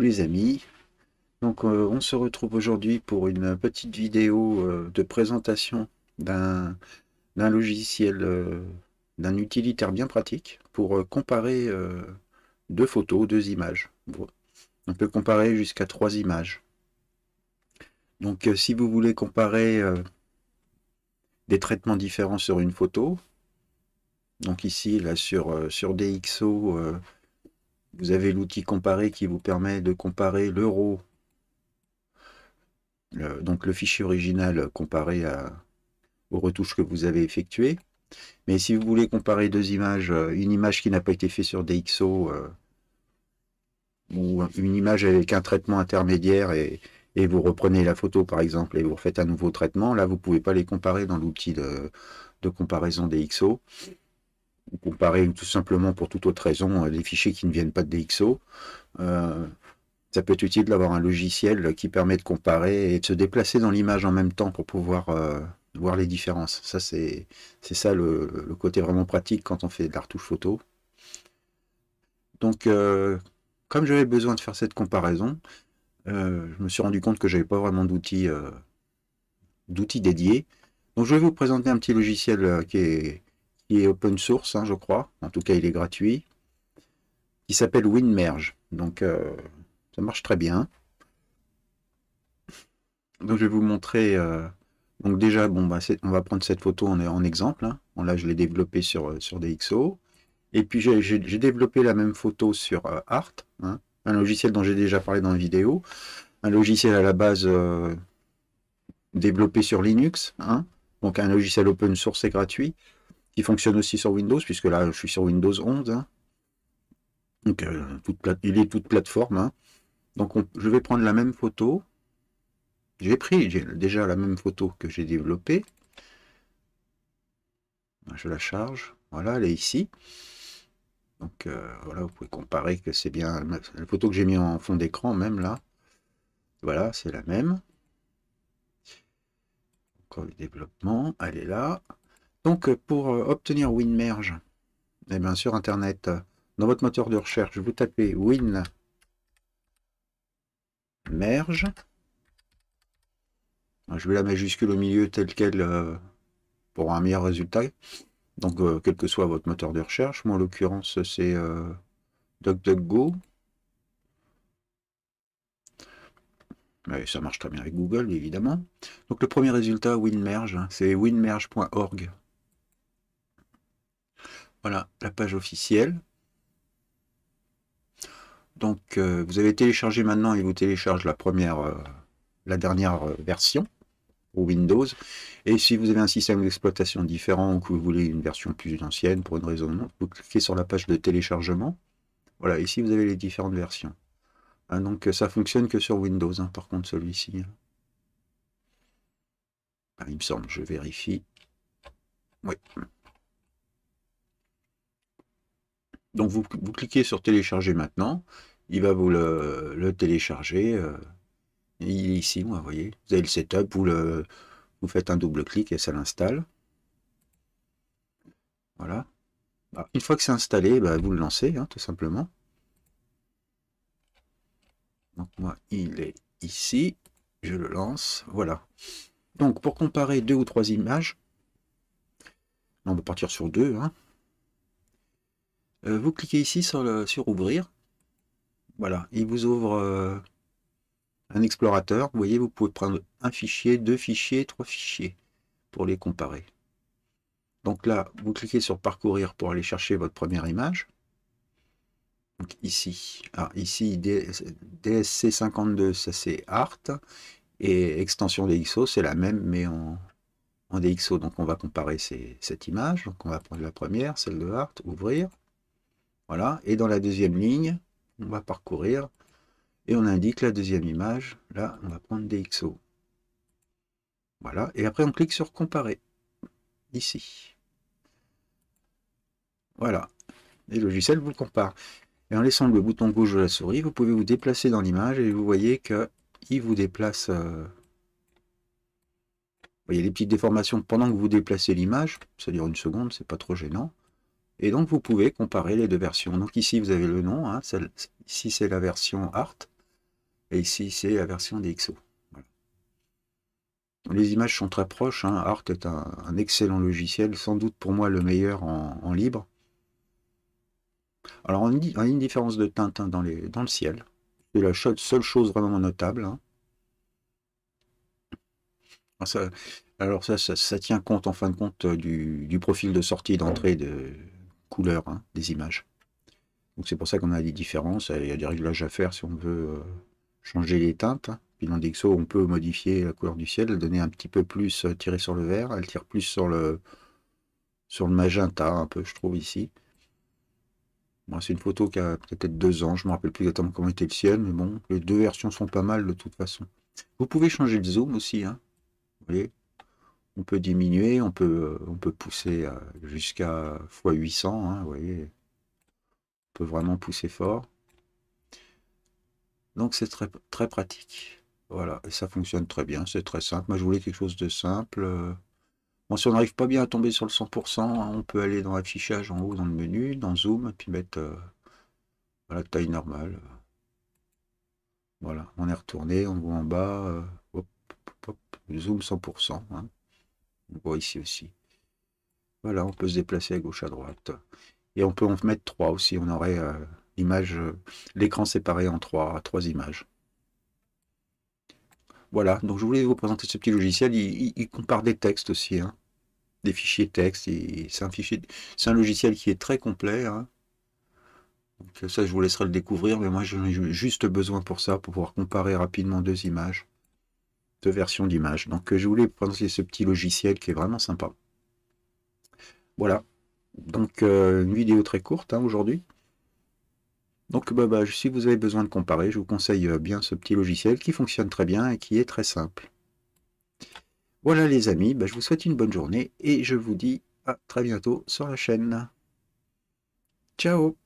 les amis. Donc euh, on se retrouve aujourd'hui pour une petite vidéo euh, de présentation d'un logiciel, euh, d'un utilitaire bien pratique pour comparer deux photos, deux images. On peut comparer jusqu'à trois images. Donc si vous voulez comparer des traitements différents sur une photo, donc ici là sur, sur DxO, vous avez l'outil comparer qui vous permet de comparer l'euro, donc le fichier original comparé aux retouches que vous avez effectuées. Mais si vous voulez comparer deux images, euh, une image qui n'a pas été faite sur DxO euh, ou une image avec un traitement intermédiaire et, vous reprenez la photo par exemple et vous refaites un nouveau traitement, là vous ne pouvez pas les comparer dans l'outil de, de comparaison DxO ou comparer tout simplement pour toute autre raison euh, des fichiers qui ne viennent pas de DxO. Euh, ça peut être utile d'avoir un logiciel qui permet de comparer et de se déplacer dans l'image en même temps pour pouvoir euh, voir les différences. Ça, c'est ça le, côté vraiment pratique quand on fait de la retouche photo. Donc, comme j'avais besoin de faire cette comparaison, je me suis rendu compte que j'avais pas vraiment d'outils d'outils dédiés. Donc, je vais vous présenter un petit logiciel qui est qui est open source, hein, je crois. En tout cas, il est gratuit. Qui s'appelle WinMerge. Donc, euh, ça marche très bien. Donc, je vais vous montrer. Euh, donc, déjà, bon, bah, on va prendre cette photo en, exemple. Hein. là, je l'ai développée sur, euh, sur Et puis, j'ai développé la même photo sur Art, hein. un logiciel dont j'ai déjà parlé dans la vidéo. Un logiciel à la base développé sur Linux. Donc, un logiciel open source et gratuit fonctionne aussi sur Windows, puisque là, je suis sur Windows 11. Hein. Donc, euh, toute il est toute plateforme. Hein. Donc, je vais prendre la même photo. J'ai pris déjà la même photo que j'ai développé Je la charge. Voilà, elle est ici. Donc, euh, voilà, vous pouvez comparer que c'est bien la photo que j'ai mis en fond d'écran, même là. Voilà, c'est la même. Encore le développement. Elle est là. Donc, euh, pour euh, obtenir WinMerge, eh bien, sur Internet, euh, dans votre moteur de recherche, vous tapez WinMerge. Je vais la majuscule au milieu tel qu'elle pour un meilleur résultat. Donc, quel que soit votre moteur de recherche. Moi, en l'occurrence, c'est DuckDuckGo. Mais ça marche très bien avec Google, évidemment. Donc, le premier résultat, WinMerge, hein, c'est winmerge.org. Voilà la page officielle. Donc euh, vous avez téléchargé maintenant, et vous téléchargez la première, euh, la dernière euh, version pour Windows. Et si vous avez un système d'exploitation différent ou que vous voulez une version plus ancienne pour une raison ou non, vous cliquez sur la page de téléchargement. Voilà, ici vous avez les différentes versions. Hein, donc ça fonctionne que sur Windows, hein, par contre celui-ci. Hein. Ah, il me semble, je vérifie. Oui. Donc vous, cliquez sur télécharger maintenant, il va vous le, télécharger. Euh, il est ici, vous voyez. Vous avez le setup, vous, le, vous faites un double clic et ça l'installe. Voilà. une fois que c'est installé, bah, vous le lancez, hein, tout simplement. Donc moi, il est ici. Je le lance. Voilà. Donc pour comparer deux ou trois images, on va partir sur deux. Hein, euh, vous cliquez ici sur, sur ouvrir. Voilà, il vous ouvre euh, un explorateur. Vous voyez, vous pouvez prendre un fichier, deux fichiers, trois fichiers pour les comparer. Donc là, vous cliquez sur parcourir pour aller chercher votre première image. ici, ah, ici DSC52, ça c'est Art, et extension DXO, c'est la même, mais en, en DXO. Donc on va comparer cette image. Donc on va prendre la première, celle de Art, ouvrir. Voilà. Et dans la deuxième ligne, on va parcourir et on indique la deuxième image. Là, on va prendre DxO. Voilà. Et après, on clique sur Comparer. Ici. Voilà. Et le logiciel vous compare. Et en laissant le bouton gauche de la souris, vous pouvez vous déplacer dans l'image et vous voyez que il vous déplace. Euh, vous voyez les petites déformations pendant que vous déplacez l'image. Ça dure une seconde, c'est pas trop gênant. Et donc, vous pouvez comparer les deux versions. Donc ici, vous avez le nom. Hein, ici, c'est la version Art. Et ici, c'est la version DxO. Les images sont très proches. Hein. Art est un, excellent logiciel. Sans doute, pour moi, le meilleur en, libre. Alors, on a une différence de teinte dans, le ciel. C'est la seule chose vraiment notable. Hein. Ah, alors ça, ça, tient compte en fin de compte euh, du, du profil de sortie d'entrée de, couleurs hein, des images. Donc c'est pour ça qu'on a des différences. Il y a des réglages à faire si on veut euh, changer les teintes. Puis dans on peut modifier la couleur du ciel, donner un petit peu plus, euh, tiré sur le vert. Elle tire plus sur le, sur le magenta, un peu, je trouve, ici. c'est une photo qui a peut-être deux ans. Je ne me rappelle plus exactement comment était le ciel, mais bon, les deux versions sont pas mal de toute façon. Vous pouvez changer le zoom aussi. Hein. Vous voyez on peut diminuer, on peut, euh, on peut pousser euh, jusqu'à x800, hein, vous voyez. On peut vraiment pousser fort. Donc c'est très, très pratique. Voilà, et ça fonctionne très bien, c'est très simple. Moi je voulais quelque chose de simple. Euh. Bon, si on n'arrive pas bien à tomber sur le 100%, hein, on peut aller dans l'affichage en haut dans le menu, dans zoom, puis mettre la taille normale. Voilà, on est retourné, on voit en bas, zoom 100%. On voit ici aussi. Voilà, on peut se déplacer à gauche, à droite. Et on peut en mettre trois aussi. On aurait euh, l'image, euh, l'écran séparé en trois, trois images. Voilà, donc je voulais vous présenter ce petit logiciel. Il, compare des textes aussi, hein. des fichiers texte. C'est un, un logiciel qui est très complet. Hein. Euh, ça, je vous laisserai le découvrir, mais moi, j'en ai juste besoin pour ça, pour pouvoir comparer rapidement deux images de version d'image. Donc euh, je voulais prendre ce petit logiciel qui est vraiment sympa. Voilà, donc euh, une vidéo très courte hein, aujourd'hui. Donc bah, bah, si vous avez besoin de comparer, je vous conseille euh, bien ce petit logiciel qui fonctionne très bien et qui est très simple. Voilà les amis, bah, je vous souhaite une bonne journée et je vous dis à très bientôt sur la chaîne. Ciao